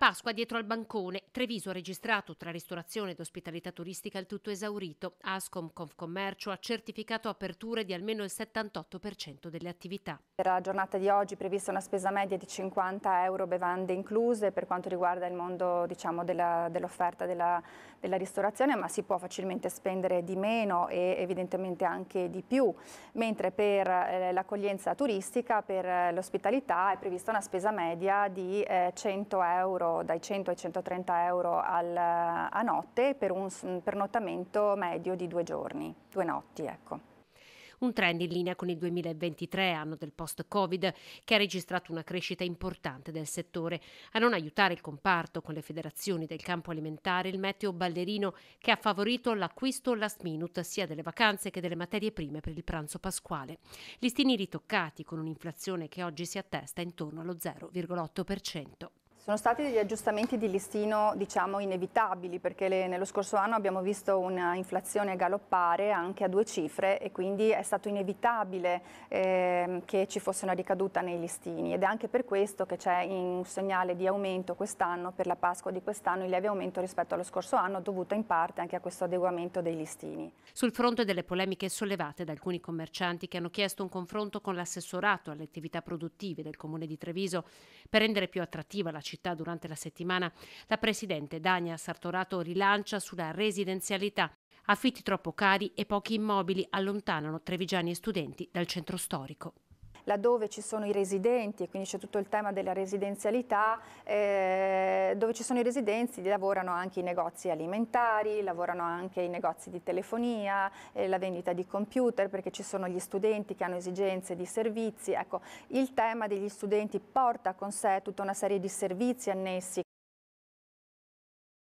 Pasqua, dietro al bancone, Treviso ha registrato tra ristorazione ed ospitalità turistica il tutto esaurito. Ascom Confcommercio ha certificato aperture di almeno il 78% delle attività. Per la giornata di oggi è prevista una spesa media di 50 euro bevande incluse per quanto riguarda il mondo diciamo, dell'offerta dell della, della, ristorazione, ma si può facilmente spendere di meno e evidentemente anche di più, mentre per eh, l'accoglienza turistica, per eh, l'ospitalità è prevista una spesa media di eh, 100 euro dai 100 ai 130 euro al, a notte per un pernottamento medio di due giorni, due notti. Ecco un trend in linea con il 2023, anno del post-Covid, che ha registrato una crescita importante del settore. A non aiutare il comparto con le federazioni del campo alimentare, il meteo ballerino che ha favorito l'acquisto last minute sia delle vacanze che delle materie prime per il pranzo pasquale. Listini ritoccati con un'inflazione che oggi si attesta intorno allo 0,8%. Sono stati degli aggiustamenti di listino diciamo inevitabili perché le, nello scorso anno abbiamo visto un'inflazione galoppare anche a due cifre e quindi è stato inevitabile eh, che ci fosse una ricaduta nei listini ed è anche per questo che c'è un segnale di aumento quest'anno per la Pasqua di quest'anno, il lieve aumento rispetto allo scorso anno dovuto in parte anche a questo adeguamento dei listini. Sul fronte delle polemiche sollevate da alcuni commercianti che hanno chiesto un confronto con l'assessorato alle attività produttive del comune di Treviso per rendere più attrattiva la città città durante la settimana, la presidente Dania Sartorato rilancia sulla residenzialità. Affitti troppo cari e pochi immobili allontanano trevigiani e studenti dal centro storico laddove ci sono i residenti e quindi c'è tutto il tema della residenzialità, eh, dove ci sono i residenti lavorano anche i negozi alimentari, lavorano anche i negozi di telefonia, eh, la vendita di computer perché ci sono gli studenti che hanno esigenze di servizi. Ecco, il tema degli studenti porta con sé tutta una serie di servizi annessi